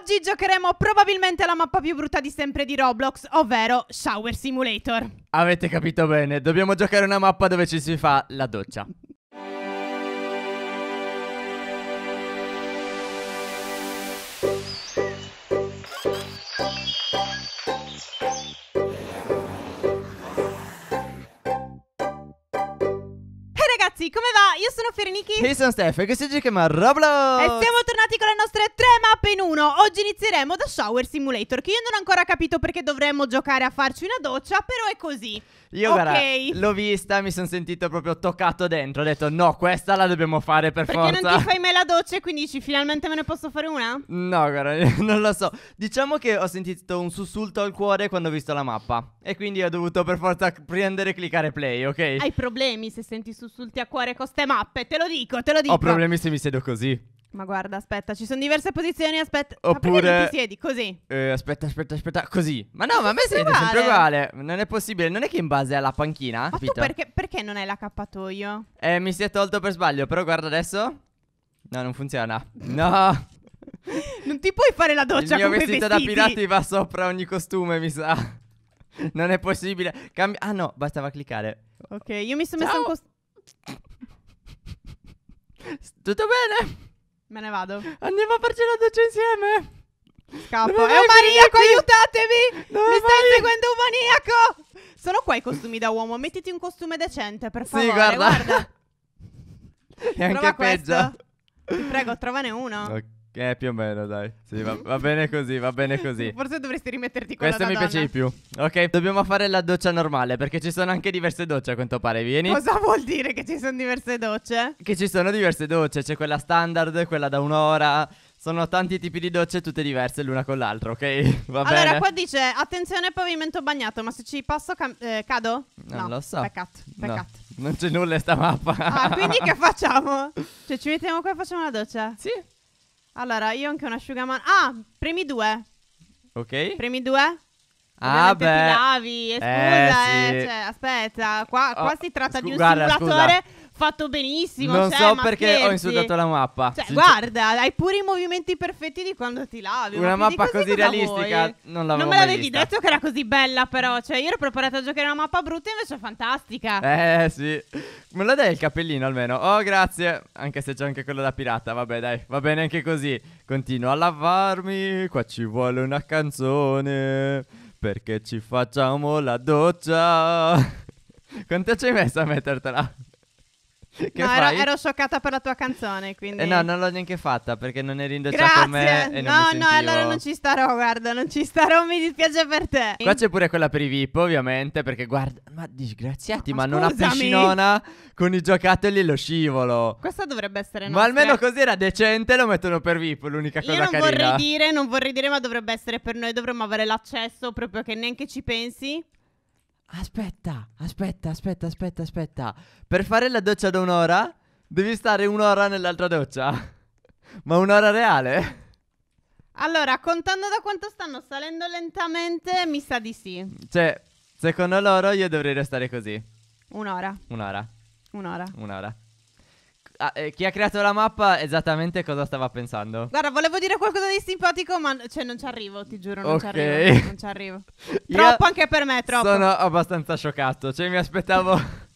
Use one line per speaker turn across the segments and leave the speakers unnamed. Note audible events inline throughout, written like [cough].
Oggi giocheremo probabilmente la mappa più brutta di sempre di Roblox, ovvero Shower Simulator.
Avete capito bene, dobbiamo giocare una mappa dove ci si fa la doccia.
ragazzi, come va? Io sono Fereniki. Io sono
Steph, e questo è Giochiamo a Roblox. E siamo
tornati con le nostre tre mappe 1 Oggi inizieremo da Shower Simulator Che io non ho ancora capito perché dovremmo giocare a farci una doccia Però è così Io okay. l'ho
vista, mi sono sentito proprio toccato dentro Ho detto no, questa la dobbiamo fare per perché forza Perché non ti fai
mai la doccia e quindi dici finalmente me ne posso fare una?
No, guarda, [laughs] non lo so Diciamo che ho sentito un sussulto al cuore quando ho visto la mappa E quindi ho dovuto per forza prendere e cliccare play, ok? Hai
problemi se senti sussulti a cuore con ste mappe, te lo dico, te lo dico Ho problemi
se mi siedo così
ma guarda, aspetta, ci sono diverse posizioni, aspetta.
Oppure... Ma ti siedi così? Eh, aspetta, aspetta, aspetta, così. Ma no, ma a me siete sempre uguale. Non è possibile, non è che in base alla panchina, ma capito? Perché,
perché, non hai l'accappatoio?
Eh, mi si è tolto per sbaglio, però guarda adesso. No, non funziona. No.
[laughs] non ti puoi fare la doccia Il mio vestito da pirati va
sopra ogni costume, mi sa. non è possibile. Cambi... ah no, bastava cliccare.
Ok, io mi sono messo un costume. [laughs] Tutto bene? Me ne vado. Andiamo a farci la doccia insieme. Scappo. è un maniaco, aiutatemi! Dove Mi stai seguendo un maniaco! Sono qua i costumi da uomo. Mettiti un costume decente, per favore. Sì, guarda. guarda.
[laughs] e anche Prova peggio. Questo.
Ti prego, trovane uno. Ok.
Eh, più o meno, dai. Sì, va, va bene così, va bene così. [laughs] Forse dovresti rimetterti con Questo mi donna. piace di più. Ok, dobbiamo fare la doccia normale, perché ci sono anche diverse docce a quanto pare, vieni. Cosa
vuol dire che ci sono diverse docce?
Che ci sono diverse docce, c'è quella standard, quella da un'ora... Sono tanti tipi di docce, tutte diverse l'una con l'altra, ok? [laughs] Va bene. Allora, qua
dice: attenzione pavimento bagnato, ma se ci passo eh, cado? Non no. lo so. Peccato, peccato.
No. Non c'è nulla in sta mappa. Ah, quindi che [laughs]
facciamo? Cioè, ci mettiamo qua e facciamo la doccia? Sì. Allora, io anche un asciugamano. Ah, premi due. Ok. Premi due.
Ah, beh. Ti lavi, eh, scusa, eh, sì. eh, cioè,
aspetta, qua, qua oh, si tratta scu- di un guarda, simulatore. Scusa fatto benissimo. Non cioè, so perché scherzi. ho insultato la
mappa. Cioè, guarda,
hai pure i movimenti perfetti di quando ti lavi. Una ma mappa così, così realistica vuoi?
non l'avevo Non me l'avevi
detto che era così bella, però. Cioè, io ero preparata a giocare una mappa brutta, invece è fantastica.
Eh, sì. Me lo dai il cappellino almeno. Oh, grazie. Anche se c'è anche quello da pirata. Vabbè, dai, va bene anche così. Continuo a lavarmi. Qua ci vuole una canzone. Perché ci facciamo la doccia. [laughs] Quanto ci hai messo a mettertela? [laughs] che no, ero, ero,
scioccata per la tua canzone, quindi... Eh no, non
l'ho neanche fatta perché non eri indocciato me e no, non mi No, no, allora non ci
starò, guarda, non ci starò, mi dispiace per te. Qua c'è
pure quella per i VIP, ovviamente, perché guarda, ma disgraziati, no, ma non una piscinona con i giocattoli e lo scivolo.
Questa dovrebbe essere nostra. Ma almeno
così era decente, lo mettono per VIP, l'unica cosa che... non carina. vorrei
dire, non vorrei dire, ma dovrebbe essere per noi, dovremmo avere l'accesso proprio che neanche ci pensi.
Aspetta, aspetta, aspetta, aspetta, aspetta. Per fare la doccia da un'ora, devi stare un'ora nell'altra doccia. [laughs] Ma un'ora reale?
Allora, contando da quanto stanno salendo lentamente, mi sa di sì.
Cioè, secondo loro io dovrei restare così. Un'ora. Un'ora. Un'ora. Un'ora. Ah, eh, chi ha creato la mappa esattamente cosa stava pensando?
Guarda, volevo dire qualcosa di simpatico, ma cioè, non ci arrivo, ti giuro, non okay. ci arrivo. Non ci arrivo.
[laughs] troppo anche per me, troppo. Sono abbastanza scioccato, cioè mi aspettavo...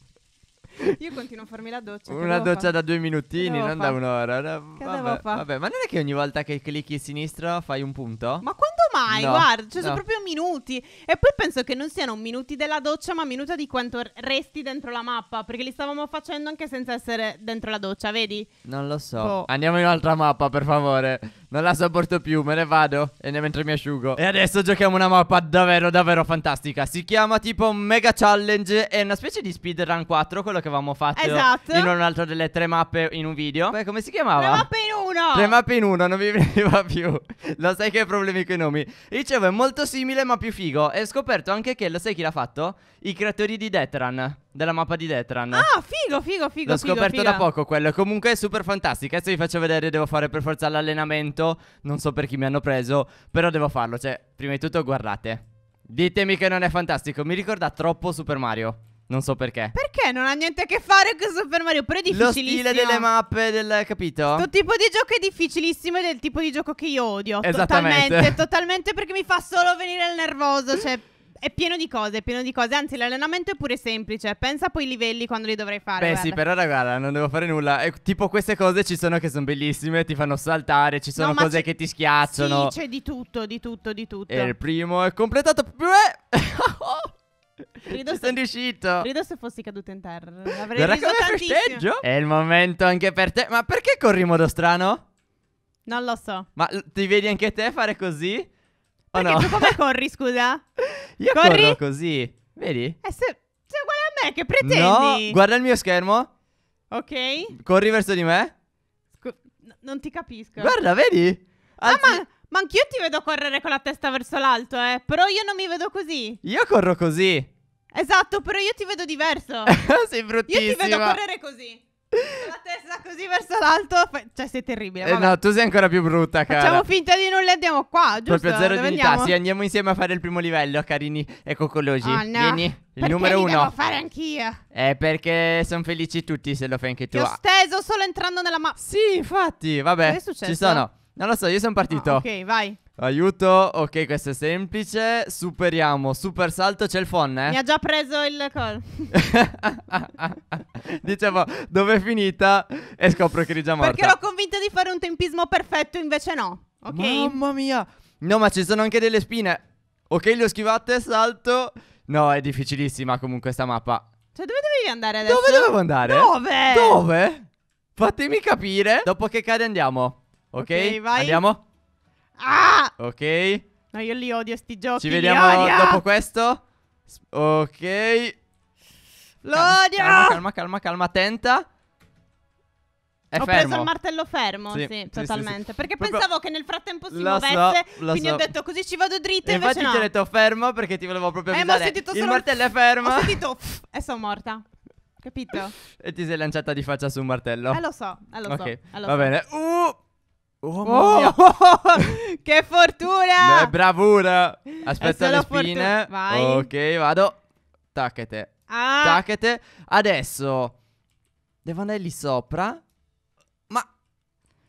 [laughs] Io continuo a farmi la doccia. Una doccia fare? da due minutini, non fare? da un'ora.
Vabbè, vabbè, ma non è che ogni volta che clicchi a sinistra fai un punto? Ma quando
mai, no, guarda, cioè no. sono proprio minuti. E poi penso che non siano minuti della doccia, ma minuti di quanto resti dentro la mappa, perché li stavamo facendo anche senza essere dentro la doccia, vedi?
Non lo so. Oh. Andiamo in un'altra mappa, per favore. Non la sopporto più, me ne vado e ne mentre mi asciugo. E adesso giochiamo una mappa davvero davvero fantastica. Si chiama tipo Mega Challenge, è una specie di speedrun 4, quello che avevamo fatto esatto. in un'altra delle tre mappe in un video. Beh, come si chiamava? Le mappe uno! Tre mappe in uno, non mi [laughs] veniva più. Lo sai che ho problemi con i nomi. Dicevo, è molto simile ma più figo. E ho scoperto anche che, lo sai chi l'ha fatto? I creatori di Detran. Della mappa di Detran. Ah,
figo, figo, figo. L'ho scoperto figo. da poco
quello. Comunque è super fantastico Adesso vi faccio vedere, devo fare per forza l'allenamento. Non so per chi mi hanno preso, però devo farlo. Cioè, prima di tutto guardate. Ditemi che non è fantastico, mi ricorda troppo Super Mario. Non so perché.
Perché non ha niente a che fare con Super Mario? Però è difficilissimo. Lo stile delle
mappe, del, capito? Questo
tipo di gioco è difficilissimo ed è il tipo di gioco che io odio. Esattamente. Totalmente, totalmente perché mi fa solo venire il nervoso. Cioè, è pieno di cose, è pieno di cose. Anzi, l'allenamento è pure semplice. Pensa poi ai livelli quando li dovrei fare. Beh, guarda. sì, per
ora guarda, non devo fare nulla. E, tipo, queste cose ci sono che sono bellissime, ti fanno saltare, ci sono no, cose che ti schiacciano. Sì,
c'è di tutto, di tutto, di tutto. E il
primo è completato. Eh! [laughs] [laughs]
Rido se... sono riuscito. Rido se fossi caduto in terra. Avrei Guarda riso tantissimo. Festeggio.
È il momento anche per te. Ma perché corri in modo strano?
Non lo so.
Ma ti vedi anche te fare così? O perché no? tu come [laughs] corri, scusa? Io corri? corro così. Vedi? Eh,
è se... Sei uguale a me, che pretendi? No, guarda
il mio schermo.
Ok.
Corri verso di me.
Scu- n- non ti capisco. Guarda, vedi? Alzi... Ah, ma... Ma anch'io ti vedo correre con la testa verso l'alto, eh. Però io non mi vedo così.
Io corro così.
Esatto, però io ti vedo diverso. [laughs] sei bruttissimo. Io ti vedo correre così. Con la testa così verso l'alto. Cioè, sei terribile. Eh, no,
tu sei ancora più brutta, cara. Facciamo
finta di nulla e andiamo
qua, giusto? Proprio zero Dove dignità. Andiamo? Sì, andiamo insieme a fare il primo livello, carini ecocologi. Oh, no. Vieni. Il perché numero li uno. devo fare
anch'io?
Eh, perché sono felici tutti se lo fai anche tu. Ti ho ah.
steso solo entrando nella mappa. Sì, infatti, vabbè. Che è successo? Ci sono
non lo so, io sono partito. Ah, ok, vai. Aiuto, ok, questo è semplice. Superiamo, super salto, c'è il phon, eh. Mi ha già
preso il call. [laughs]
Dicevo, dove è finita? E scopro che eri già morta. Perché l'ho
convinta di fare un tempismo perfetto, invece no. Ok. Mamma mia.
No, ma ci sono anche delle spine. Ok, li ho schivate, salto. No, è difficilissima comunque sta mappa.
Cioè, dove dovevi andare adesso? Dove dovevo andare? Dove? Dove?
Fatemi capire. Dopo che cade andiamo. Ok, okay vai. Andiamo. Ah! Ok.
No, io li odio sti giochi. Ci vediamo dopo
questo. Ok. L'odio! Calma, calma, calma, calma, attenta. È ho fermo. preso il
martello fermo, sì, sì totalmente. Sì, sì, perché Proprio pensavo che nel frattempo si lo muovesse, so, quindi so. ho detto così ci vado dritto. e invece infatti no. ti ho detto
fermo perché ti volevo proprio avvisare. Eh, ma ho sentito solo il martello è fermo. Ho sentito
e sono morta. Capito?
[laughs] e ti sei lanciata di faccia su un martello. Eh lo so, eh lo okay. so. Eh, lo Va so. bene. Uh! Oh, oh
[laughs] che fortuna! Beh,
bravura! Aspetta le spine. Ok, vado. Tacchete. Ah. Tacchete. Adesso devo andare lì sopra. Ma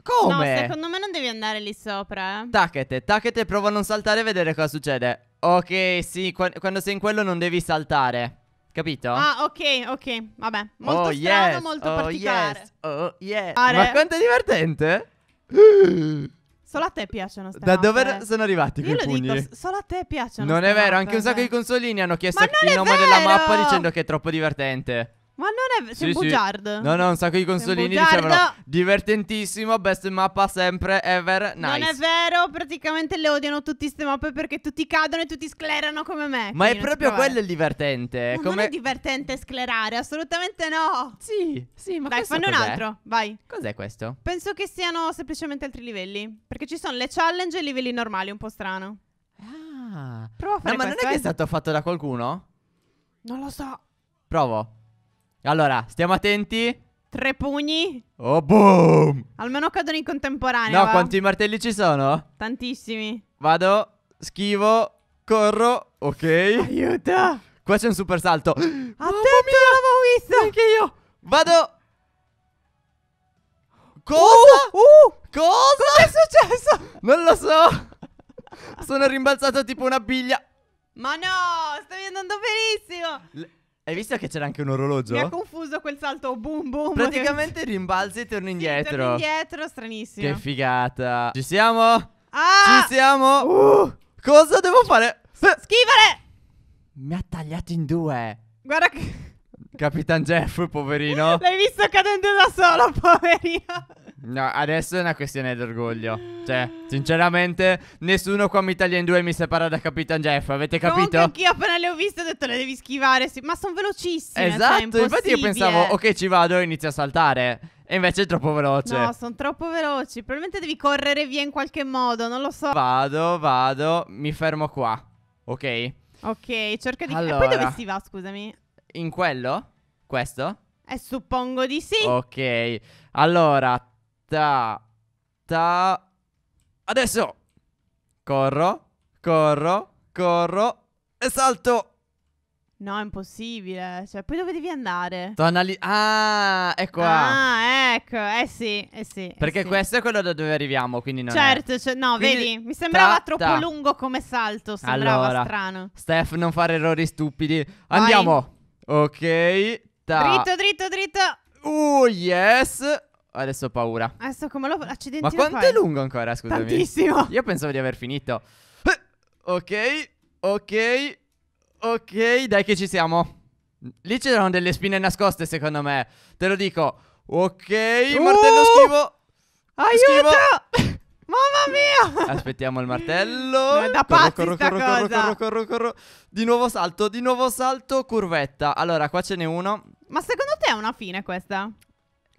come? No, secondo
me non devi andare lì sopra. Eh.
Tacchete, tacchete, prova a non saltare e vedere cosa succede. Ok, sì, qu quando sei in quello non devi saltare. Capito? Ah,
ok, ok. Vabbè. Molto oh, strano, yes. molto oh, particolare. Yes.
Oh, yes. Ma quanto è divertente? Solo
a te piacciono Da note. dove
sono arrivati Io quei lo pugni? dico,
solo a te piacciono Non è vero, note, anche un
sacco di consolini hanno chiesto il nome della mappa dicendo che è troppo divertente.
Ma non è... Sei sì, bugiardo. No, no, un sacco di consolini dicevano
divertentissimo, best mappa sempre ever, nice. Non è
vero, praticamente le odiano tutti queste mappe perché tutti cadono e tutti sclerano come me. Ma è proprio quello
il divertente. Ma come... Non è
divertente sclerare, assolutamente no. Sì, sì, ma Dai, fanno un altro, vai.
Cos'è questo?
Penso che siano semplicemente altri livelli, perché ci sono le challenge e i livelli normali, un po' strano.
Ah. Prova a fare No, ma non è che è eh. stato fatto da qualcuno? Non lo so. Provo. Allora, stiamo attenti.
Tre pugni.
Oh, boom!
Almeno cadono in contemporanea. No, va? quanti
martelli ci sono?
Tantissimi.
Vado, schivo, corro. Ok. Aiuto! Qua c'è un super salto. [gasps] Attento, oh, l'avevo visto! Anche io! Vado! Uh, Cosa? Uh, uh. Cosa? Cosa è successo? Non lo so! Sono rimbalzato tipo una biglia.
Ma no, stavi andando benissimo!
Le hai visto che c'era anche un orologio? Mi ha
confuso quel salto boom boom. Praticamente
che... [laughs] rimbalzi e torni indietro. Sì, torni
indietro, stranissimo. Che
figata. Ci siamo?
Ah! Ci
siamo? Uh! Cosa devo fare? Eh! Schivare! Mi ha tagliato in due.
Guarda che...
Capitan Jeff, poverino. [laughs]
L'hai visto cadendo da solo, [laughs] poverino.
No, adesso è una questione d'orgoglio. Cioè, sinceramente, nessuno qua mi taglia in due e mi separa da Capitan Jeff. Avete capito? Comunque, anch'io
appena le ho viste ho detto le devi schivare. Ma sono velocissime. Cioè, esatto. Cioè, infatti, io pensavo, ok,
ci vado e inizio a saltare. E invece è troppo veloce. No, sono
troppo veloci. Probabilmente devi correre via in qualche modo. Non lo so.
Vado, vado. Mi fermo qua. Ok.
Ok, cerca di. Allora, e poi dove si va,
scusami? In quello? Questo? Eh, suppongo di sì. Ok. Allora, Ta. Ta. Adesso. Corro. Corro. Corro. E salto. No, è
impossibile. Cioè, poi dove devi andare? Torna lì. Ah, ecco Ah, ecco. Eh sì, eh sì. eh Perché sì. questo
è quello da dove arriviamo, quindi non Certo,
è... cioè, no, Quindi- vedi, mi sembrava ta- troppo ta. lungo come salto, sembrava Allora. strano.
Steph, non fare errori stupidi. Andiamo. Ok. Ta. Dritto,
dritto, dritto.
Uh, yes. Adesso ho paura. Adesso come lo accidenti Ma quanto fai? è lungo ancora, scusami? Tantissimo. Io pensavo di aver finito. Eh, ok, ok, ok, dai che ci siamo. Lì c'erano delle spine nascoste, secondo me. Te lo dico. Ok, uh! martello schivo. Aiuto! Schivo. [laughs] Mamma mia! Aspettiamo il martello. No, da pazzi corro, corro, corro, corro, corro, corro, Di nuovo salto, di nuovo salto, curvetta. Allora, qua ce n'è uno.
Ma secondo te è una fine questa?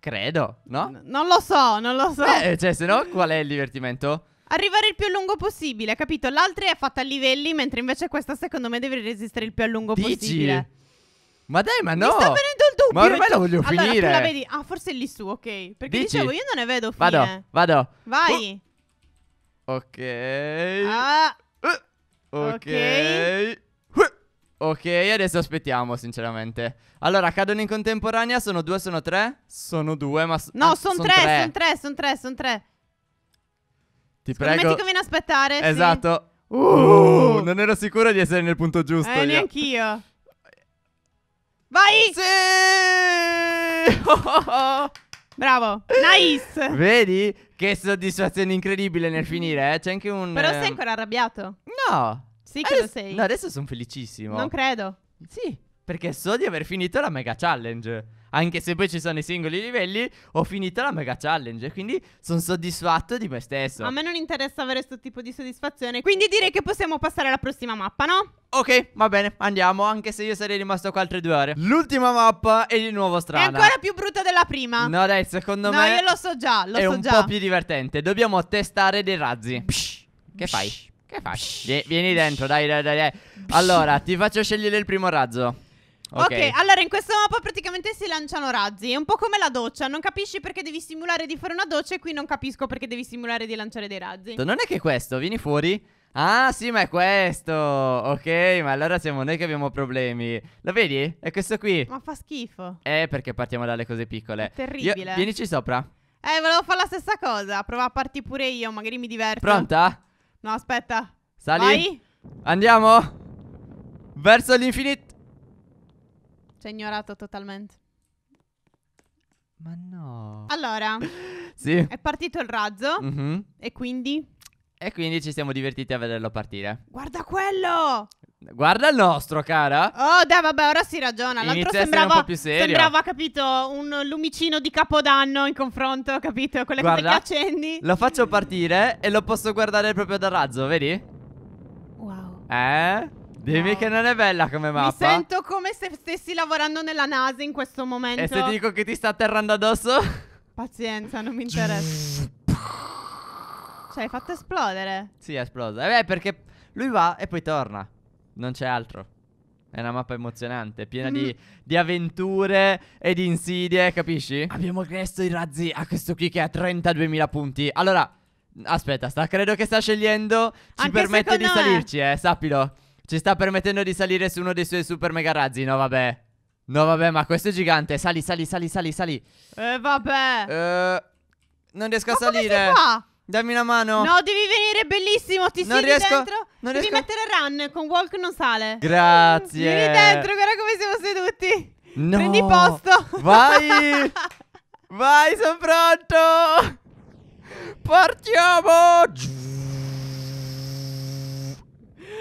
Credo, no? N-
non lo so, non lo so. Eh, cioè, se no, qual
è il divertimento?
Arrivare il più a lungo possibile, capito? L'altra è fatta a livelli, mentre invece questa, secondo me, deve resistere il più a lungo Dici? possibile.
Ma dai, ma no! Mi sta venendo il dubbio. Ma ormai la voglio allora, finire. Allora, tu la
vedi? Ah, forse è lì su, ok. Perché Dici? dicevo, io non ne vedo fine. Vado, vado. Vai.
Uh. Ok. Ah.
Uh. Ok. okay.
Ok, adesso aspettiamo, sinceramente. Allora, cadono in contemporanea. Sono due, sono tre? Sono due, ma. No, ah, sono son tre, sono
tre, sono tre, sono tre.
Ti Secondo prego. Come ti conviene
aspettare? Esatto.
Sì. Uh. Uh, non ero sicuro di essere nel punto giusto. Eh, io.
neanch'io. Vai! Sì! [laughs] Bravo,
nice! Vedi? Che soddisfazione incredibile nel finire, eh? C'è anche un... Però ehm, sei ancora
arrabbiato? No,
sì che adesso, lo sei. No, adesso sono felicissimo. Non
credo. Sì,
perché so di aver finito la mega challenge. Anche se poi ci sono i singoli livelli, ho finito la mega challenge. Quindi sono soddisfatto di me stesso. A
me non interessa avere questo tipo di soddisfazione. Quindi direi che possiamo passare alla prossima mappa, no?
Ok, va bene, andiamo, anche se io sarei rimasto qua altre due ore. L'ultima mappa è di nuovo strana. È ancora
più brutta della prima. No,
dai, secondo no, me... No, io lo
so già, lo so già. È un po'
più divertente. Dobbiamo testare dei razzi. Psh, che Psh. fai? Che faccio? Vieni dentro, dai, dai, dai. Allora, ti faccio scegliere il primo razzo. Okay. ok,
allora in questo mappa praticamente si lanciano razzi. È un po' come la doccia. Non capisci perché devi simulare di fare una doccia. E qui non capisco perché devi simulare di lanciare dei razzi. Non è che
questo, vieni fuori. Ah, sì, ma è questo. Ok, ma allora siamo noi che abbiamo problemi. Lo vedi? È questo qui. Ma
fa schifo.
Eh, perché partiamo dalle cose piccole. È terribile. Io, vienici sopra.
Eh, volevo fare la stessa cosa. Prova a partire pure io, magari mi diverto.
Pronta?
No, aspetta.
Sali. Vai. Andiamo. Verso l'infinito.
Ci ha ignorato totalmente.
Ma no. Allora. [laughs] sì. È
partito il razzo. Mm -hmm. E quindi?
E quindi ci siamo divertiti a vederlo partire.
Guarda quello!
Guarda il nostro, cara.
Oh, dai, vabbè, ora si ragiona. L'altro sembrava, un po sembrava, capito, un lumicino di capodanno in
confronto, capito?
Quelle Guarda, cose che accendi.
Lo faccio partire e lo posso guardare proprio da razzo, vedi? Wow. Eh? Dimmi wow. che non è bella come mappa. Mi sento
come se stessi lavorando nella NASA in questo momento. E se ti dico
che ti sta atterrando addosso?
Pazienza, non mi interessa. Cioè, hai fatto esplodere.
Sì, è esplosa. Eh beh, perché lui va e poi torna. Non c'è altro. È una mappa emozionante, piena mm. di, di, avventure e di insidie, capisci? Abbiamo chiesto i razzi a questo qui che ha 32.000 punti. Allora, aspetta, sta, credo che sta scegliendo. Ci Anche permette di salirci, eh, sappilo. Ci sta permettendo di salire su uno dei suoi super mega razzi. No, vabbè. No, vabbè, ma questo è gigante. Sali, sali, sali, sali, sali.
Eh, vabbè. Eh, non
riesco ma a salire. Come si fa? Dammi una mano. No,
devi venire bellissimo. Ti non siedi riesco, dentro. Non devi riesco. mettere run. Con walk non sale. Grazie. Vieni dentro, guarda come siamo seduti.
No. Prendi posto. Vai. [laughs]
Vai, sono pronto. Partiamo.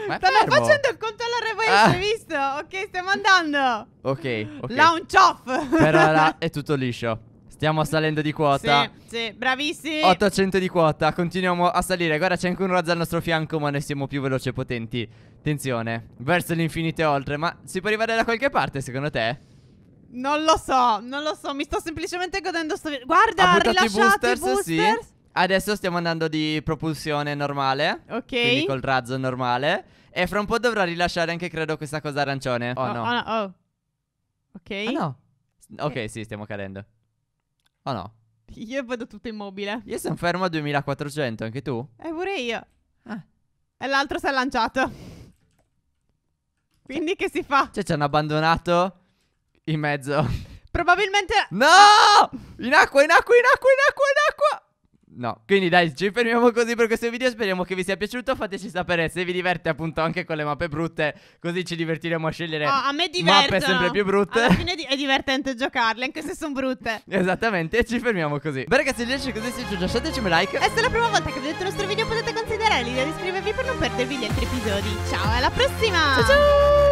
Ma Stanno fermo. facendo
il controllo alla rovescia, ah. visto? Ok, stiamo andando.
Ok, ok. Launch
off. Per ora
[laughs] è tutto liscio. Stiamo salendo di quota.
Sì, sì, bravissimi.
800 di quota, continuiamo a salire. Guarda, c'è anche un razzo al nostro fianco, ma noi siamo più veloci e potenti. Attenzione, verso l'infinito e oltre. Ma si può arrivare da qualche parte, secondo te?
Non lo so, non lo so. Mi sto semplicemente godendo sto... Guarda, ha rilasciato i boosters, i boosters.
Sì. Adesso stiamo andando di propulsione normale. Ok. Quindi col razzo normale. E fra un po' dovrà rilasciare anche, credo, questa cosa arancione. Oh, oh no.
Oh, Oh. Ok. Ah, no.
Ok, sì, stiamo cadendo. O ah, no?
Io vedo tutto immobile. Io sono
fermo a 2400, anche tu?
E eh, pure io. Ah.
E l'altro si è lanciato. Cioè Quindi che si fa? Cioè ci hanno abbandonato in mezzo. Probabilmente...
No! Ah. In acqua, in acqua, in acqua, in acqua, in acqua!
No, quindi dai, ci fermiamo così per questo video, speriamo che vi sia piaciuto, fateci sapere se vi diverte appunto anche con le mappe brutte, così ci divertiremo a scegliere oh, a me mappe sempre più brutte. Alla fine
è divertente giocarle, anche se sono brutte. [laughs]
Esattamente, e ci fermiamo così. Beh ragazzi, se così se ci lasciateci un like. E
se è la prima volta che vedete il nostro video potete considerare l'idea di iscrivervi per non perdervi gli altri episodi. Ciao, alla prossima! Ciao ciao!